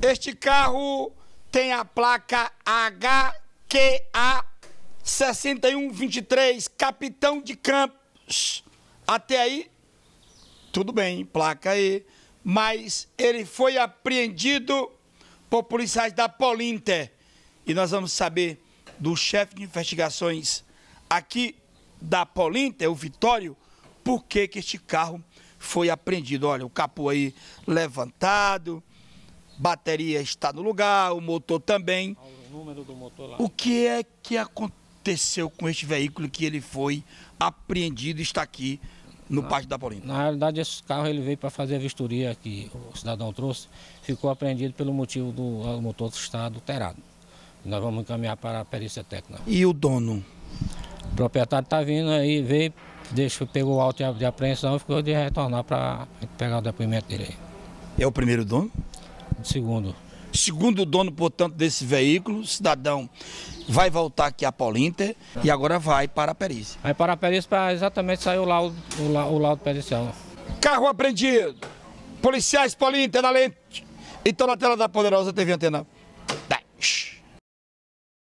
Este carro tem a placa HQA 6123, Capitão de Campos. Até aí, tudo bem, placa aí. Mas ele foi apreendido por policiais da Polinter. E nós vamos saber do chefe de investigações aqui da Polinter, o Vitório, por que, que este carro foi apreendido. Olha, o capô aí levantado bateria está no lugar, o motor também. O, motor o que é que aconteceu com este veículo que ele foi apreendido e está aqui no na, ah. Parque da Paulina? Na realidade, esse carro ele veio para fazer a vistoria que o cidadão trouxe, ficou apreendido pelo motivo do ah, motor estar adulterado. Nós vamos encaminhar para a perícia técnica. E o dono? O proprietário está vindo aí, veio, deixou, pegou o auto de apreensão e ficou de retornar para pegar o depoimento dele. É o primeiro dono? Segundo. Segundo o dono, portanto, desse veículo, cidadão vai voltar aqui a Polinter e agora vai para a perícia. Vai para a perícia para exatamente sair o laudo, o, laudo, o laudo pericial. Carro apreendido. Policiais Polinter na lente. Então na tela da Poderosa TV Antena Dez